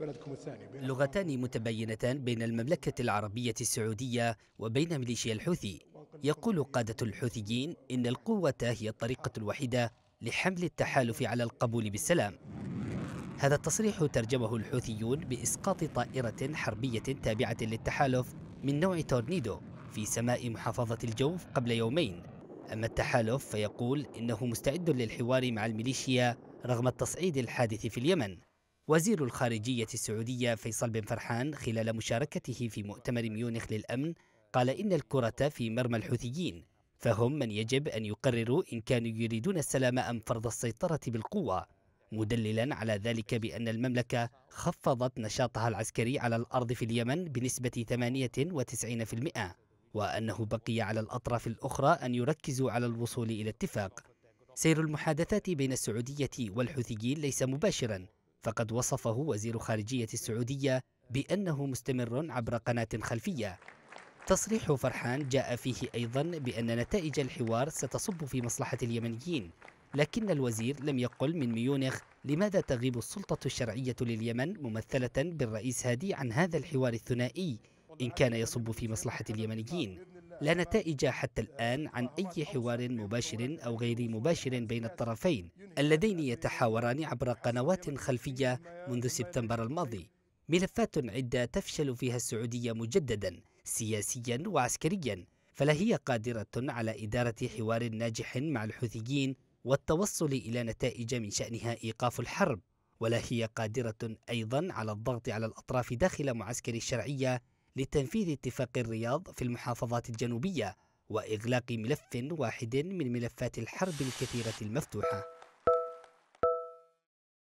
بلدكم الثاني لغتان متباينتان بين المملكة العربية السعودية وبين ميليشيا الحوثي يقول قادة الحوثيين إن القوة هي الطريقة الوحيدة لحمل التحالف على القبول بالسلام هذا التصريح ترجمه الحوثيون بإسقاط طائرة حربية تابعة للتحالف من نوع تورنيدو في سماء محافظة الجوف قبل يومين أما التحالف فيقول إنه مستعد للحوار مع الميليشيا رغم التصعيد الحادث في اليمن وزير الخارجية السعودية فيصل بن فرحان خلال مشاركته في مؤتمر ميونخ للأمن قال إن الكرة في مرمى الحوثيين فهم من يجب أن يقرروا إن كانوا يريدون السلام أم فرض السيطرة بالقوة مدللا على ذلك بأن المملكة خفضت نشاطها العسكري على الأرض في اليمن بنسبة 98% وأنه بقي على الأطراف الأخرى أن يركزوا على الوصول إلى اتفاق سير المحادثات بين السعودية والحوثيين ليس مباشراً فقد وصفه وزير خارجية السعودية بأنه مستمر عبر قناة خلفية تصريح فرحان جاء فيه أيضا بأن نتائج الحوار ستصب في مصلحة اليمنيين لكن الوزير لم يقل من ميونخ لماذا تغيب السلطة الشرعية لليمن ممثلة بالرئيس هادي عن هذا الحوار الثنائي إن كان يصب في مصلحة اليمنيين لا نتائج حتى الآن عن أي حوار مباشر أو غير مباشر بين الطرفين اللذين يتحاوران عبر قنوات خلفية منذ سبتمبر الماضي ملفات عدة تفشل فيها السعودية مجددا سياسيا وعسكريا فلا هي قادرة على إدارة حوار ناجح مع الحوثيين والتوصل إلى نتائج من شأنها إيقاف الحرب ولا هي قادرة أيضا على الضغط على الأطراف داخل معسكر الشرعية لتنفيذ اتفاق الرياض في المحافظات الجنوبية وإغلاق ملف واحد من ملفات الحرب الكثيرة المفتوحة